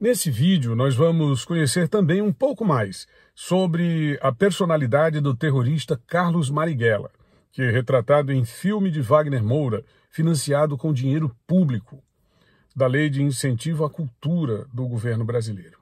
Nesse vídeo, nós vamos conhecer também um pouco mais sobre a personalidade do terrorista Carlos Marighella, que é retratado em filme de Wagner Moura, financiado com dinheiro público, da Lei de Incentivo à Cultura do governo brasileiro.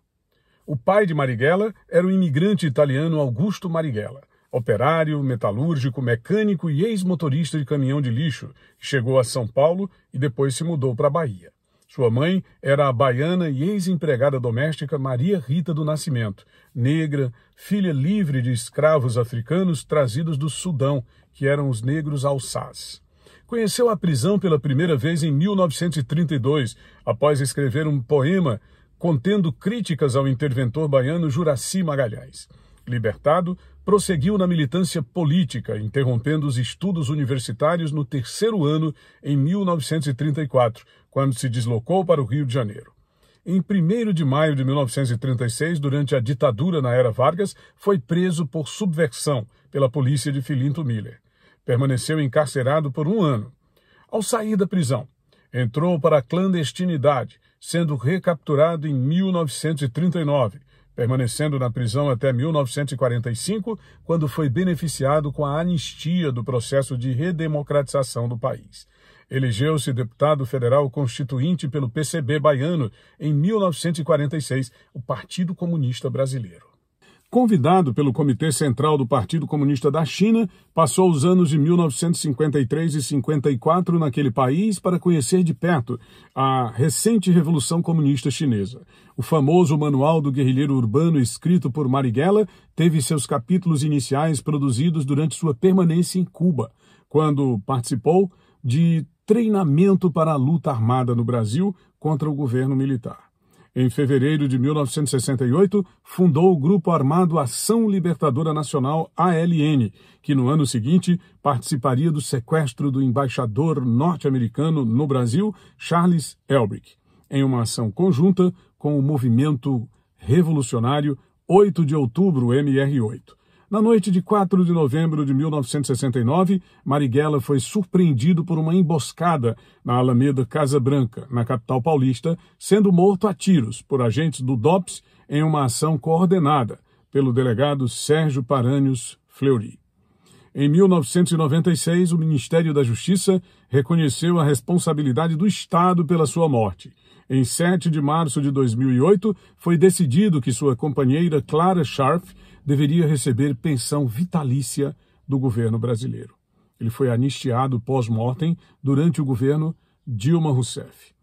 O pai de Marighella era o imigrante italiano Augusto Marighella, operário, metalúrgico, mecânico e ex-motorista de caminhão de lixo, que chegou a São Paulo e depois se mudou para a Bahia. Sua mãe era a baiana e ex-empregada doméstica Maria Rita do Nascimento, negra, filha livre de escravos africanos trazidos do Sudão, que eram os negros alçás. Conheceu a prisão pela primeira vez em 1932, após escrever um poema contendo críticas ao interventor baiano Juraci Magalhães. Libertado, prosseguiu na militância política, interrompendo os estudos universitários no terceiro ano, em 1934, quando se deslocou para o Rio de Janeiro. Em 1 de maio de 1936, durante a ditadura na era Vargas, foi preso por subversão pela polícia de Filinto Miller. Permaneceu encarcerado por um ano. Ao sair da prisão, entrou para a clandestinidade, sendo recapturado em 1939 permanecendo na prisão até 1945, quando foi beneficiado com a anistia do processo de redemocratização do país. Elegeu-se deputado federal constituinte pelo PCB baiano em 1946, o Partido Comunista Brasileiro convidado pelo Comitê Central do Partido Comunista da China, passou os anos de 1953 e 54 naquele país para conhecer de perto a recente Revolução Comunista Chinesa. O famoso Manual do Guerrilheiro Urbano, escrito por Marighella, teve seus capítulos iniciais produzidos durante sua permanência em Cuba, quando participou de treinamento para a luta armada no Brasil contra o governo militar. Em fevereiro de 1968, fundou o grupo armado Ação Libertadora Nacional ALN, que no ano seguinte participaria do sequestro do embaixador norte-americano no Brasil, Charles Elbrick, em uma ação conjunta com o movimento revolucionário 8 de outubro MR8. Na noite de 4 de novembro de 1969, Marighella foi surpreendido por uma emboscada na Alameda Casa Branca, na capital paulista, sendo morto a tiros por agentes do DOPS em uma ação coordenada pelo delegado Sérgio Paranhos Fleury. Em 1996, o Ministério da Justiça reconheceu a responsabilidade do Estado pela sua morte. Em 7 de março de 2008, foi decidido que sua companheira Clara Scharf deveria receber pensão vitalícia do governo brasileiro. Ele foi anistiado pós-mortem durante o governo Dilma Rousseff.